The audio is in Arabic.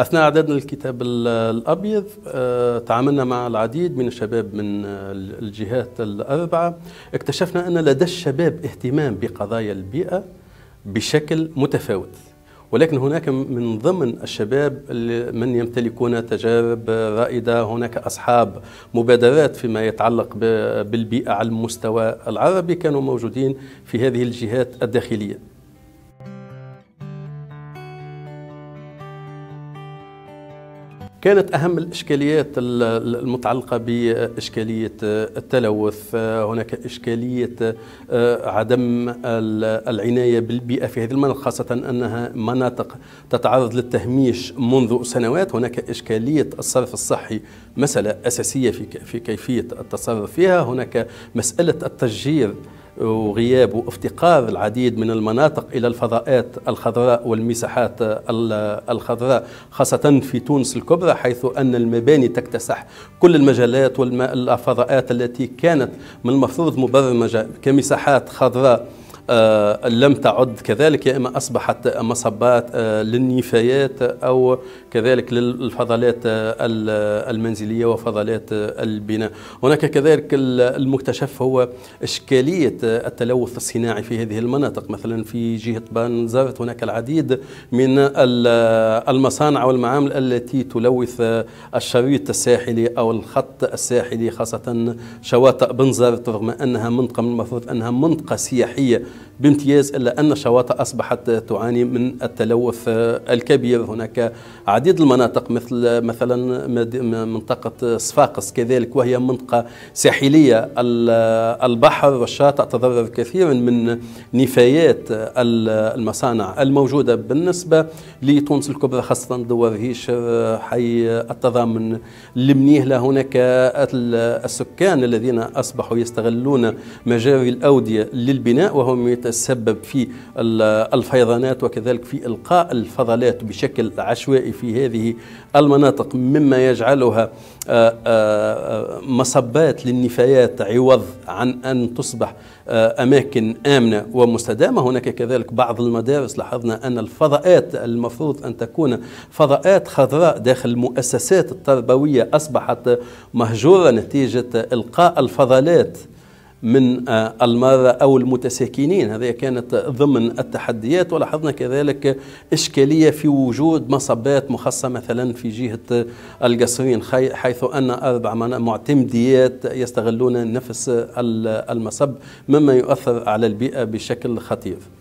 اثناء اعدادنا للكتاب الابيض آه، تعاملنا مع العديد من الشباب من الجهات الاربعه اكتشفنا ان لدى الشباب اهتمام بقضايا البيئه بشكل متفاوت ولكن هناك من ضمن الشباب من يمتلكون تجارب رائدة هناك أصحاب مبادرات فيما يتعلق بالبيئة على المستوى العربي كانوا موجودين في هذه الجهات الداخلية كانت أهم الإشكاليات المتعلقة بإشكالية آه، التلوث آه، هناك إشكالية آه، عدم العناية بالبيئة في هذه المناطق خاصة أنها مناطق تتعرض للتهميش منذ سنوات هناك إشكالية الصرف الصحي مسألة أساسية في كيفية التصرف فيها هناك مسألة التشجير وغياب وافتقار العديد من المناطق الى الفضاءات الخضراء والمساحات الخضراء خاصه في تونس الكبرى حيث ان المباني تكتسح كل المجالات والفضاءات التي كانت من المفروض مبرمجه كمساحات خضراء آه، لم تعد كذلك يا إما أصبحت مصبات آه، للنفايات أو كذلك للفضلات آه، المنزلية وفضلات البناء هناك كذلك المكتشف هو إشكالية التلوث الصناعي في هذه المناطق مثلا في جهة بانزارت هناك العديد من المصانع والمعامل التي تلوث الشريط الساحلي أو الخط الساحلي خاصة شواطئ بنزرت رغم أنها منطقة من المفروض أنها منطقة سياحية بامتياز إلا أن الشواطئ أصبحت تعاني من التلوث الكبير هناك عديد المناطق مثل مثلا منطقة صفاقس كذلك وهي منطقة ساحلية البحر والشاطئ تضرر كثيرا من نفايات المصانع الموجودة بالنسبة لتونس الكبرى خاصة دوار هيشر حي التضامن لمنيهلة هناك السكان الذين أصبحوا يستغلون مجاري الأودية للبناء وهم ويتسبب في الفيضانات وكذلك في إلقاء الفضلات بشكل عشوائي في هذه المناطق مما يجعلها آه، آه، مصبات للنفايات عوض عن أن تصبح آه، أماكن آمنة ومستدامة هناك كذلك بعض المدارس لاحظنا أن الفضاءات المفروض أن تكون فضاءات خضراء داخل المؤسسات التربوية أصبحت مهجورة نتيجة إلقاء الفضلات من آه، المرضى أو المتساكنين هذه كانت ضمن التحديات ولاحظنا كذلك إشكالية في وجود مصبات مخصصة مثلا في جهة القصرين حيث أن أربع معتمديات يستغلون نفس المصب مما يؤثر على البيئة بشكل خطير